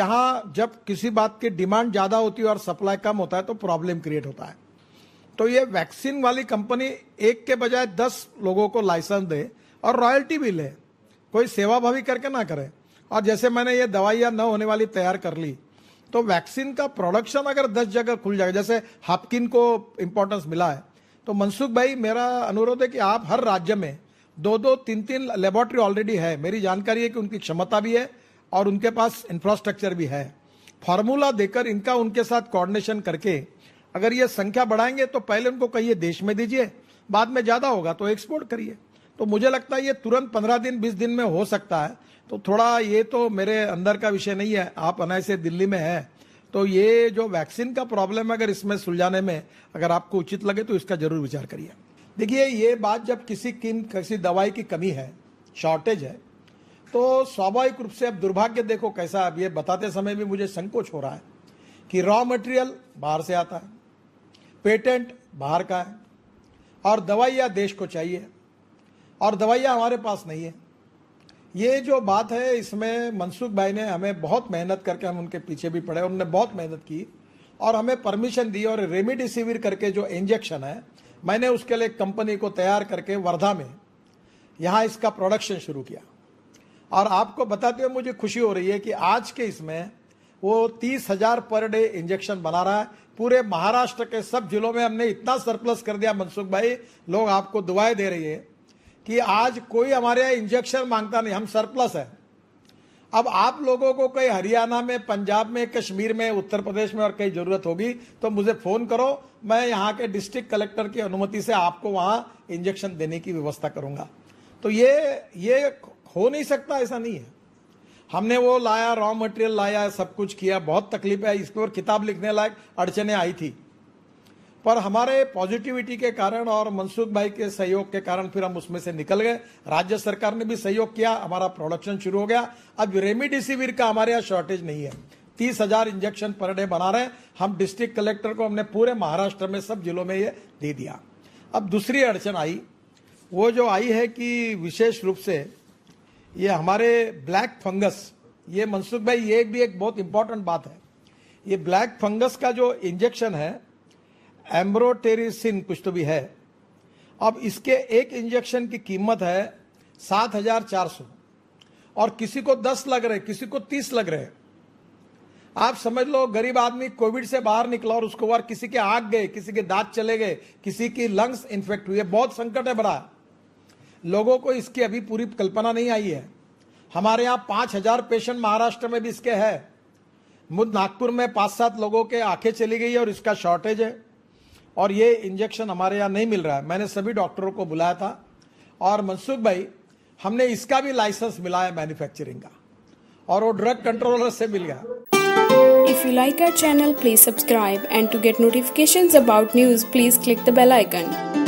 यहाँ जब किसी बात की डिमांड ज़्यादा होती है और सप्लाई कम होता है तो प्रॉब्लम क्रिएट होता है तो ये वैक्सीन वाली कंपनी एक के बजाय दस लोगों को लाइसेंस दे और रॉयल्टी भी ले कोई सेवा भावी करके ना करे और जैसे मैंने ये दवाइयां न होने वाली तैयार कर ली तो वैक्सीन का प्रोडक्शन अगर दस जगह खुल जाएगा जैसे हापकिन को इम्पोर्टेंस मिला है तो मनसुख भाई मेरा अनुरोध है कि आप हर राज्य में दो दो तीन तीन लेबोरेटरी ऑलरेडी है मेरी जानकारी है कि उनकी क्षमता भी है और उनके पास इंफ्रास्ट्रक्चर भी है फार्मूला देकर इनका उनके साथ कोऑर्डिनेशन करके अगर ये संख्या बढ़ाएंगे तो पहले उनको कहिए देश में दीजिए बाद में ज़्यादा होगा तो एक्सपोर्ट करिए तो मुझे लगता है ये तुरंत पंद्रह दिन बीस दिन में हो सकता है तो थोड़ा ये तो मेरे अंदर का विषय नहीं है आप अनाय से दिल्ली में है तो ये जो वैक्सीन का प्रॉब्लम है अगर इसमें सुलझाने में अगर आपको उचित लगे तो इसका जरूर विचार करिए देखिए ये बात जब किसी किन किसी दवाई की कमी है शॉर्टेज है तो स्वाभाविक रूप से अब दुर्भाग्य देखो कैसा अब ये बताते समय भी मुझे संकोच हो रहा है कि रॉ मटेरियल बाहर से आता है पेटेंट बाहर का है और दवाइयाँ देश को चाहिए और दवाइयाँ हमारे पास नहीं है ये जो बात है इसमें मनसुख भाई ने हमें बहुत मेहनत करके हम उनके पीछे भी पड़े उन्होंने बहुत मेहनत की और हमें परमिशन दी और रेमडेसिविर करके जो इंजेक्शन है मैंने उसके लिए कंपनी को तैयार करके वर्धा में यहाँ इसका प्रोडक्शन शुरू किया और आपको बताते हुए मुझे खुशी हो रही है कि आज के इसमें वो तीस हजार पर डे इंजेक्शन बना रहा है पूरे महाराष्ट्र के सब जिलों में हमने इतना सरप्लस कर दिया मनसुख भाई लोग आपको दुआएं दे रही है कि आज कोई हमारे यहाँ इंजेक्शन मांगता नहीं हम सरप्लस है अब आप लोगों को कहीं हरियाणा में पंजाब में कश्मीर में उत्तर प्रदेश में और कहीं जरूरत होगी तो मुझे फोन करो मैं यहाँ के डिस्ट्रिक्ट कलेक्टर की अनुमति से आपको वहाँ इंजेक्शन देने की व्यवस्था करूंगा तो ये ये हो नहीं सकता ऐसा नहीं है हमने वो लाया रॉ मटेरियल लाया सब कुछ किया बहुत तकलीफ है इसके ऊपर किताब लिखने लायक अड़चने आई थी पर हमारे पॉजिटिविटी के कारण और मनसुख भाई के सहयोग के कारण फिर हम उसमें से निकल गए राज्य सरकार ने भी सहयोग किया हमारा प्रोडक्शन शुरू हो गया अब रेमडिसिविर का हमारे यहाँ शॉर्टेज नहीं है तीस हजार इंजेक्शन पर डे बना रहे हम डिस्ट्रिक्ट कलेक्टर को हमने पूरे महाराष्ट्र में सब जिलों में ये दे दिया अब दूसरी अड़चन आई वो जो आई है कि विशेष रूप से ये हमारे ब्लैक फंगस ये मनसुख भाई ये भी एक बहुत इंपॉर्टेंट बात है ये ब्लैक फंगस का जो इंजेक्शन है एम्ब्रोटेरिसिन कुछ तो भी है अब इसके एक इंजेक्शन की कीमत है सात हजार चार सौ और किसी को दस लग रहे किसी को तीस लग रहे आप समझ लो गरीब आदमी कोविड से बाहर निकला और उसको और किसी के आग गए किसी के दांत चले गए किसी की लंग्स इन्फेक्ट हुए बहुत संकट है बड़ा लोगों को इसकी अभी पूरी कल्पना नहीं आई है हमारे यहाँ पांच हजार पेशेंट महाराष्ट्र में भी इसके है मुद नागपुर में पांच सात लोगों के आंखें चली गई है और इसका शॉर्टेज है और ये इंजेक्शन हमारे यहाँ नहीं मिल रहा है मैंने सभी डॉक्टरों को बुलाया था और मनसुख भाई हमने इसका भी लाइसेंस मिला है मैन्युफैक्चरिंग का और वो ड्रग कंट्रोलर से मिल गया if you like our channel please subscribe and to get notification about news please click the bell icon